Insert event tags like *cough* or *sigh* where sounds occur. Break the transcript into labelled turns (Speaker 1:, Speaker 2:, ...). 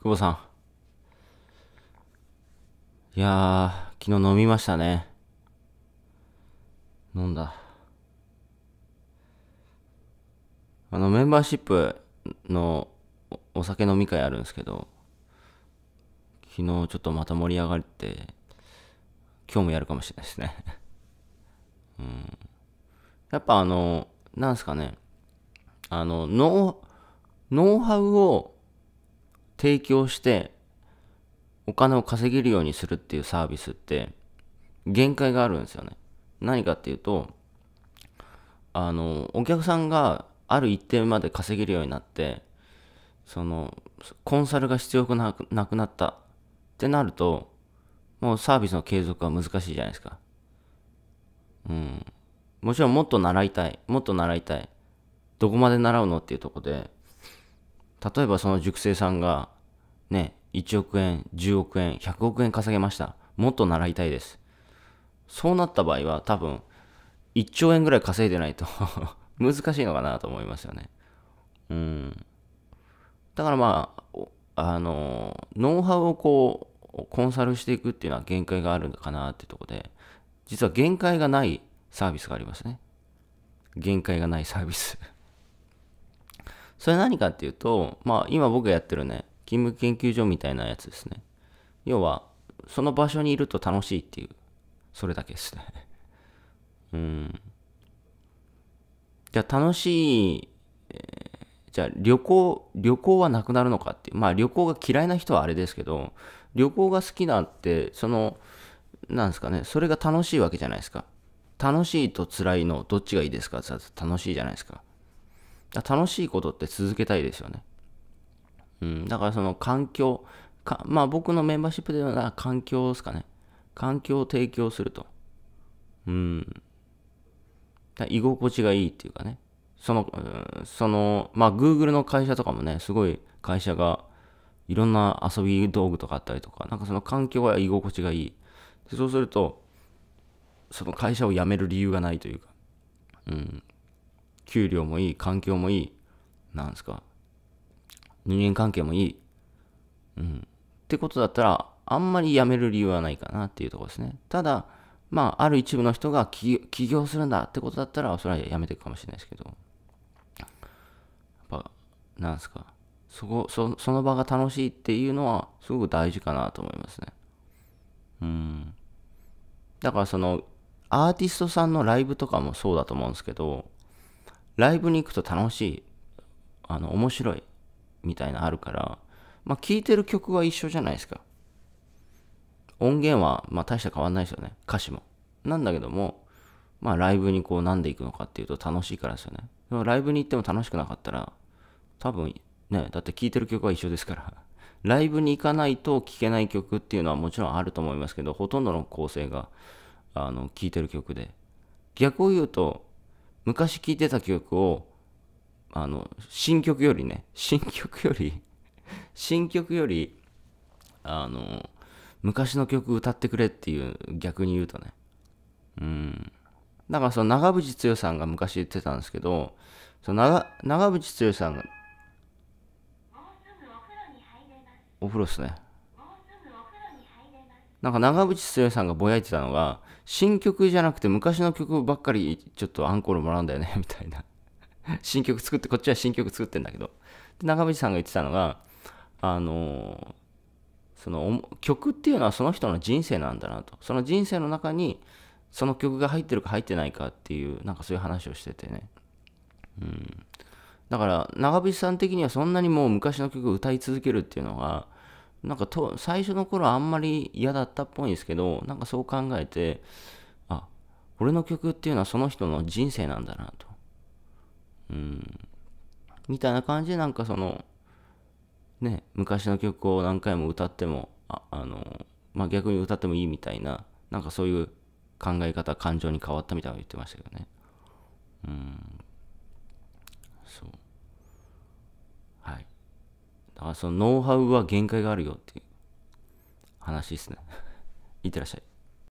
Speaker 1: 久保さん。いやー、昨日飲みましたね。飲んだ。あの、メンバーシップのお酒飲み会あるんですけど、昨日ちょっとまた盛り上がって、今日もやるかもしれないですね。*laughs* うん。やっぱあの、なんすかね、あの、ノウ、ノウハウを提供してお金を稼げるようにするっていうサービスって限界があるんですよね。何かっていうと、あの、お客さんがある一定まで稼げるようになって、その、コンサルが必要なくなくなったってなると、もうサービスの継続は難しいじゃないですか。うん。もちろんもっと習いたい。もっと習いたい。どこまで習うのっていうとこで、例えばその塾生さんが、ね、1億円、10億円、100億円稼げました。もっと習いたいです。そうなった場合は多分、1兆円ぐらい稼いでないと *laughs* 難しいのかなと思いますよね。うん。だからまあ、あの、ノウハウをこう、コンサルしていくっていうのは限界があるのかなってとこで、実は限界がないサービスがありますね。限界がないサービスそれ何かっていうと、まあ、今僕がやってるね、勤務研究所みたいなやつですね。要は、その場所にいると楽しいっていう、それだけですね。*laughs* うん。じゃあ楽しい、えー、じゃあ旅行、旅行はなくなるのかっていう。まあ旅行が嫌いな人はあれですけど、旅行が好きなって、その、なんですかね、それが楽しいわけじゃないですか。楽しいと辛いの、どっちがいいですかって楽しいじゃないですか。楽しいことって続けたいですよね。うん、だからその環境か、まあ僕のメンバーシップでは環境ですかね。環境を提供すると。うん。居心地がいいっていうかね。その、その、まあ Google の会社とかもね、すごい会社がいろんな遊び道具とかあったりとか、なんかその環境が居心地がいい。そうすると、その会社を辞める理由がないというか、うん、給料もいい、環境もいい、なんですか、人間関係もいい、うん。ってことだったら、あんまり辞める理由はないかなっていうところですね。ただ、まあ、ある一部の人が起業するんだってことだったら、それはやめていくかもしれないですけど、やっぱ、なんですか、そこそ、その場が楽しいっていうのは、すごく大事かなと思いますね。うん。だから、その、アーティストさんのライブとかもそうだと思うんですけど、ライブに行くと楽しい、あの、面白い、みたいなあるから、まあ、聴いてる曲は一緒じゃないですか。音源は、まあ、大した変わんないですよね。歌詞も。なんだけども、まあ、ライブにこう、なんで行くのかっていうと楽しいからですよね。でもライブに行っても楽しくなかったら、多分、ね、だって聴いてる曲は一緒ですから。*laughs* ライブに行かないと聴けない曲っていうのはもちろんあると思いますけど、ほとんどの構成が、あの、聴いてる曲で。逆を言うと、昔聴いてた曲を、あの、新曲よりね、新曲より *laughs* 新曲より、あの、昔の曲歌ってくれっていう、逆に言うとね。うん。だからその長渕剛さんが昔言ってたんですけど、その長長渕剛さんが、お風呂っすね。なんか長渕剛さんがぼやいてたのが、新曲じゃなくて昔の曲ばっかりちょっとアンコールもらうんだよね、*laughs* みたいな。新曲作って、こっちは新曲作ってんだけど。で長渕さんが言ってたのが、あのー、その曲っていうのはその人の人生なんだなと。その人生の中に、その曲が入ってるか入ってないかっていう、なんかそういう話をしててね。うん。だから、長渕さん的にはそんなにもう昔の曲を歌い続けるっていうのが、なんかと最初の頃あんまり嫌だったっぽいんですけどなんかそう考えてあ俺の曲っていうのはその人の人生なんだなとうんみたいな感じでなんかそのね昔の曲を何回も歌ってもああのまあ逆に歌ってもいいみたいななんかそういう考え方感情に変わったみたいなの言ってましたけどねうんあそのノウハウは限界があるよっていう話ですね *laughs* いってらっしゃい